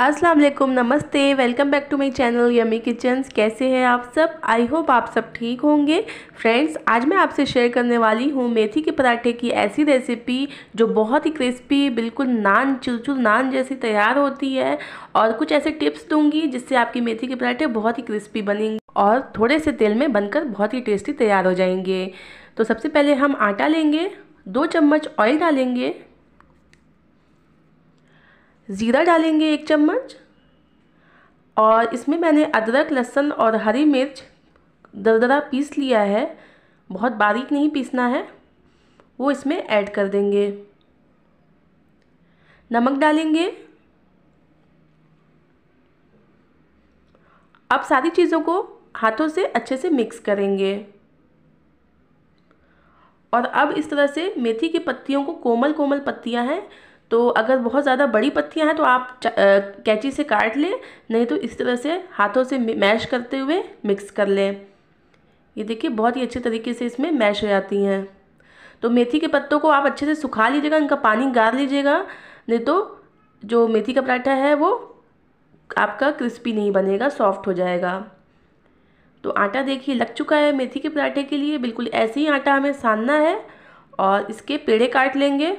अस्सलाम वालेकुम नमस्ते welcome back to my channel yummy kitchens कैसे हैं आप सब आई होप आप सब ठीक होंगे फ्रेंड्स आज मैं आपसे शेयर करने वाली हूँ मेथी के पराठे की ऐसी रेसिपी जो बहुत ही क्रिस्पी बिल्कुल नान चुलचुल नान जैसी तैयार होती है और कुछ ऐसे टिप्स दूंगी जिससे आपकी मेथी के पराठे बहुत ही क्रिस्पी बनेंगे और थोड़े से तेल में बनकर बहुत ही टेस्टी तैयार हो जाएंगे तो सबसे पहले हम आटा लेंगे दो चम्मच ऑयल डालेंगे ज़ीरा डालेंगे एक चम्मच और इसमें मैंने अदरक लहसुन और हरी मिर्च दरदरा पीस लिया है बहुत बारीक नहीं पीसना है वो इसमें ऐड कर देंगे नमक डालेंगे अब सारी चीज़ों को हाथों से अच्छे से मिक्स करेंगे और अब इस तरह से मेथी की पत्तियों को कोमल कोमल पत्तियां हैं तो अगर बहुत ज़्यादा बड़ी पत्तियाँ हैं तो आप कैची से काट लें नहीं तो इस तरह से हाथों से मैश करते हुए मिक्स कर लें ये देखिए बहुत ही अच्छे तरीके से इसमें मैश हो जाती हैं तो मेथी के पत्तों को आप अच्छे से सुखा लीजिएगा इनका पानी गार लीजिएगा नहीं तो जो मेथी का पराठा है वो आपका क्रिस्पी नहीं बनेगा सॉफ्ट हो जाएगा तो आटा देखिए लग चुका है मेथी के पराठे के लिए बिल्कुल ऐसे ही आटा हमें सानना है और इसके पेड़े काट लेंगे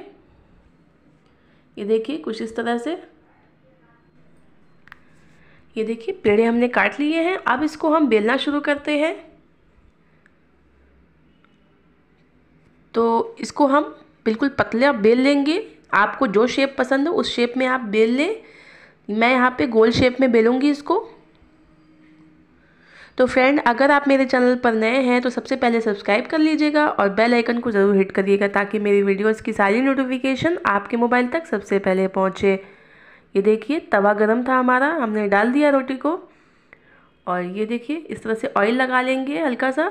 ये देखिए कुछ इस तरह से ये देखिए पेड़े हमने काट लिए हैं अब इसको हम बेलना शुरू करते हैं तो इसको हम बिल्कुल पतला बेल लेंगे आपको जो शेप पसंद हो उस शेप में आप बेल लें मैं यहाँ पे गोल शेप में बेलूँगी इसको तो फ्रेंड अगर आप मेरे चैनल पर नए हैं तो सबसे पहले सब्सक्राइब कर लीजिएगा और बेल आइकन को ज़रूर हिट करिएगा ताकि मेरी वीडियोज़ की सारी नोटिफिकेशन आपके मोबाइल तक सबसे पहले पहुँचे ये देखिए तवा गर्म था हमारा हमने डाल दिया रोटी को और ये देखिए इस तरह से ऑयल लगा लेंगे हल्का सा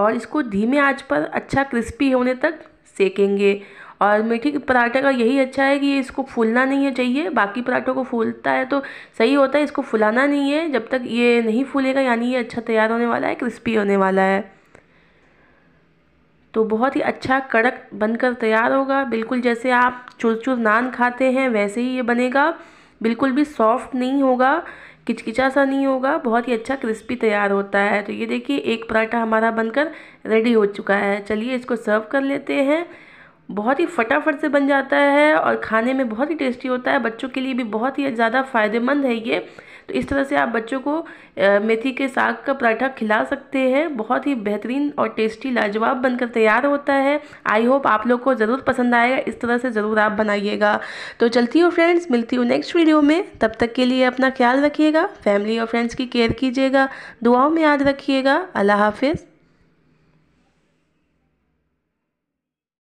और इसको धीमे आँच पर अच्छा क्रिस्पी होने तक सेकेंगे और मीठे के पराठे का यही अच्छा है कि इसको फूलना नहीं है चाहिए बाकी पराठों को फूलता है तो सही होता है इसको फुलाना नहीं है जब तक ये नहीं फूलेगा यानी ये अच्छा तैयार होने वाला है क्रिस्पी होने वाला है तो बहुत ही अच्छा कड़क बनकर तैयार होगा बिल्कुल जैसे आप चुरचुर नान खाते हैं वैसे ही ये बनेगा बिल्कुल भी सॉफ्ट नहीं होगा किचकिचा सा नहीं होगा बहुत ही अच्छा क्रिस्पी तैयार होता है तो ये देखिए एक पराठा हमारा बनकर रेडी हो चुका है चलिए इसको सर्व कर लेते हैं बहुत ही फटाफट से बन जाता है और खाने में बहुत ही टेस्टी होता है बच्चों के लिए भी बहुत ही ज़्यादा फ़ायदेमंद है ये तो इस तरह से आप बच्चों को मेथी के साग का पराठा खिला सकते हैं बहुत ही बेहतरीन और टेस्टी लाजवाब बनकर तैयार होता है आई होप आप लोग को ज़रूर पसंद आएगा इस तरह से ज़रूर आप बनाइएगा तो चलती हूँ फ्रेंड्स मिलती हूँ नेक्स्ट वीडियो में तब तक के लिए अपना ख्याल रखिएगा फैमिली और फ्रेंड्स की केयर कीजिएगा दुआओं में याद रखिएगा अल्लाह हाफिज़